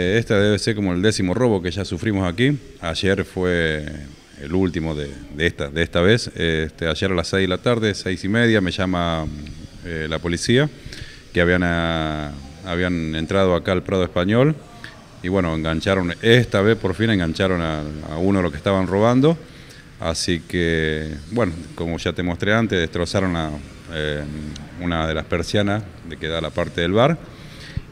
Este debe ser como el décimo robo que ya sufrimos aquí. Ayer fue el último de, esta, de esta vez. Este, ayer a las 6 de la tarde, seis y media, me llama eh, la policía que habían, ah, habían entrado acá al Prado Español y bueno, engancharon, esta vez por fin engancharon a, uno de los que estaban robando. Así que, bueno, como ya te mostré antes, destrozaron a, eh, una de las persianas de que da la parte del bar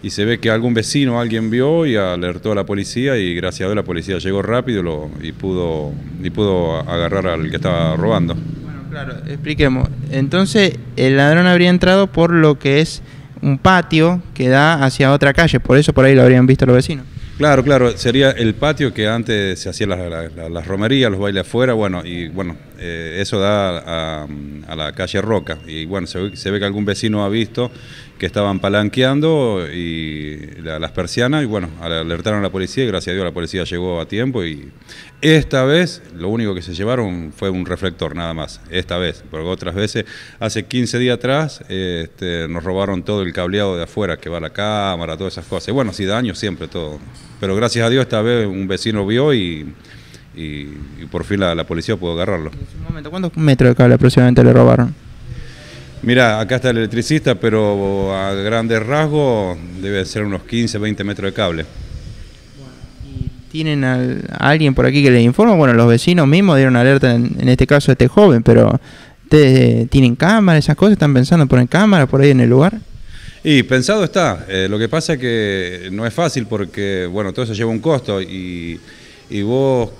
y se ve que algún vecino, alguien vio y alertó a la policía y gracias a Dios la policía llegó rápido y, pudo, pudo agarrar al que estaba robando. Bueno, claro, expliquemos. Entonces, el ladrón habría entrado por lo que es un patio que da hacia otra calle, por eso por ahí lo habrían visto los vecinos. Claro, claro, sería el patio que antes se hacían las romerías, los bailes afuera, bueno, y bueno, eh, eso da a, la calle Roca. Y bueno, se, ve que algún vecino ha visto que estaban palanqueando y las persianas y bueno, alertaron a la policía y gracias a Dios la policía llegó a tiempo y esta vez lo único que se llevaron fue un reflector nada más, esta vez, porque otras veces, hace 15 días atrás este, nos robaron todo el cableado de afuera que va la cámara, todas esas cosas. Y bueno, si daño siempre todo. Pero gracias a Dios esta vez un vecino vio y y, por fin la, policía pudo agarrarlo. momento, ¿Cuántos metros de cable aproximadamente le robaron? Mira, acá está el electricista, pero a grandes rasgos debe ser unos 15, 20 metros de cable. tienen alguien por aquí que les informe? Bueno, los vecinos mismos dieron alerta en, este caso a este joven, pero tienen cámara, esas cosas? ¿Están pensando en poner cámara por ahí en el lugar? Y pensado está. Eh, lo que pasa es que no es fácil porque, bueno, todo eso lleva un costo y y vos,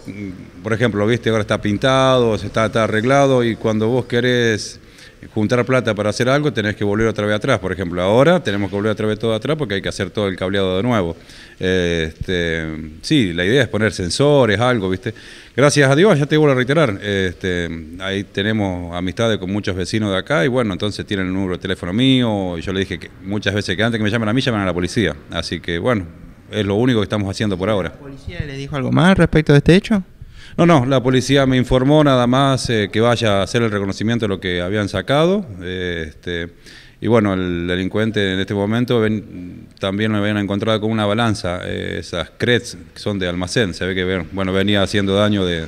por ejemplo, viste, ahora está pintado, está, está arreglado y cuando vos querés juntar plata para hacer algo, tenés que volver otra vez atrás. Por ejemplo, ahora tenemos que volver otra vez todo atrás porque hay que hacer todo el cableado de nuevo. Este, sí, la idea es poner sensores, algo, ¿viste? Gracias a Dios, ya te vuelvo a reiterar, este, ahí tenemos amistades con muchos vecinos de acá y bueno, entonces tienen el número de teléfono mío. Y yo le dije que muchas veces que antes que me llamen a mí, llaman a la policía. Así que bueno, es lo único que estamos haciendo por ahora. ¿La policía le dijo algo más respecto de este hecho? No, no, la policía me informó nada más eh, que vaya a hacer el reconocimiento de lo que habían sacado. Eh, este, y bueno, el delincuente en este momento también lo habían encontrado con una balanza, eh, esas crets que son de almacén, se ve que bueno, venía haciendo daño de,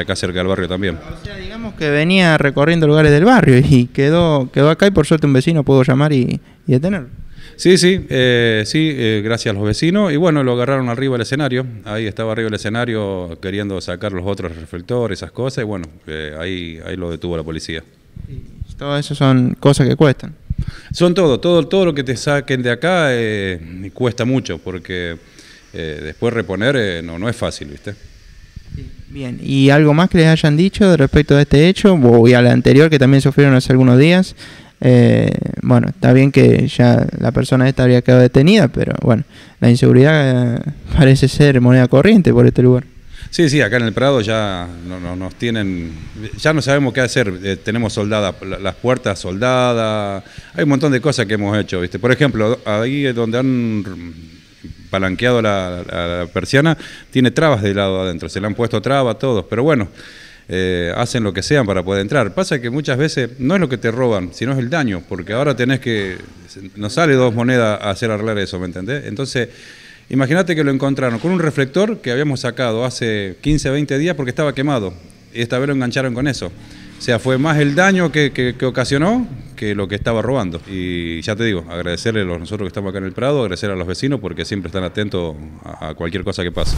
acá cerca del barrio también. O sea, digamos que venía recorriendo lugares del barrio y quedó, quedó acá y por suerte un vecino pudo llamar y detenerlo. Sí, sí, eh, sí, eh, gracias a los vecinos. Y bueno, lo agarraron arriba del escenario. Ahí estaba arriba del escenario queriendo sacar los otros reflectores, esas cosas. Y bueno, eh, ahí, ahí lo detuvo la policía. ¿Todas todo eso son cosas que cuestan. Son todo, todo, todo lo que te saquen de acá cuesta mucho, porque después reponer no, no es fácil, ¿viste? Bien, ¿y algo más que les hayan dicho respecto a este hecho voy a al anterior que también sufrieron hace algunos días? Eh, bueno, está bien que ya la persona esta habría quedado detenida, pero bueno, la inseguridad eh, parece ser moneda corriente por este lugar. Sí, sí, acá en el Prado ya no, nos tienen, ya no sabemos qué hacer. Eh, tenemos soldadas, las puertas soldadas, hay un montón de cosas que hemos hecho, ¿viste? Por ejemplo, ahí donde han palanqueado la, la persiana, tiene trabas de lado adentro, se le han puesto trabas todos, pero bueno. Eh, hacen lo que sean para poder entrar. Pasa que muchas veces no es lo que te roban, sino es el daño, porque ahora tenés que, nos sale dos monedas a hacer arreglar eso, ¿me entendés? Entonces, imagínate que lo encontraron con un reflector que habíamos sacado hace 15, 20 días porque estaba quemado, y esta vez lo engancharon con eso. O sea, fue más el daño que, ocasionó que lo que estaba robando. Y ya te digo, agradecerle a nosotros que estamos acá en el Prado, agradecer a los vecinos porque siempre están atentos a, a cualquier cosa que pase.